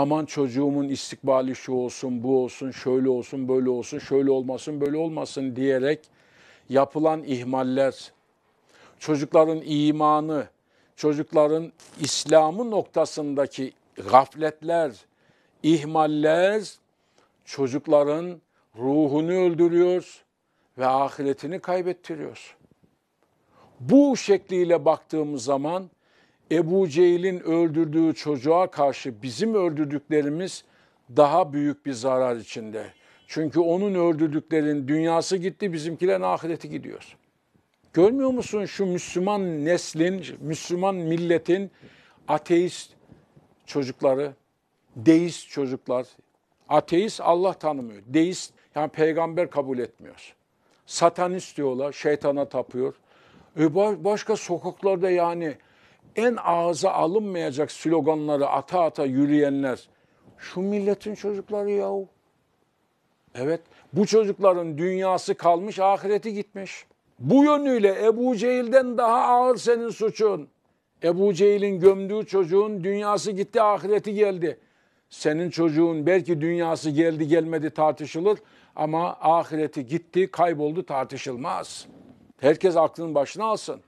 aman çocuğumun istikbali şu olsun, bu olsun, şöyle olsun, böyle olsun, şöyle olmasın, böyle olmasın diyerek yapılan ihmaller, çocukların imanı, çocukların İslam'ı noktasındaki gafletler, ihmaller çocukların ruhunu öldürüyor ve ahiretini kaybettiriyor. Bu şekliyle baktığımız zaman Ebu Cehil'in öldürdüğü çocuğa karşı bizim öldürdüklerimiz daha büyük bir zarar içinde. Çünkü onun öldürdüklerin dünyası gitti, bizimkilerin ahireti gidiyor. Görmüyor musun şu Müslüman neslin, Müslüman milletin ateist çocukları, deist çocuklar. Ateist Allah tanımıyor. Deist yani peygamber kabul etmiyor. Satanist diyorlar, şeytana tapıyor. E başka sokaklarda yani en ağza alınmayacak sloganları ata ata yürüyenler şu milletin çocukları yahu. Evet bu çocukların dünyası kalmış ahireti gitmiş. Bu yönüyle Ebu Cehil'den daha ağır senin suçun. Ebu Cehil'in gömdüğü çocuğun dünyası gitti ahireti geldi. Senin çocuğun belki dünyası geldi gelmedi tartışılır ama ahireti gitti kayboldu tartışılmaz. Herkes aklının başına alsın.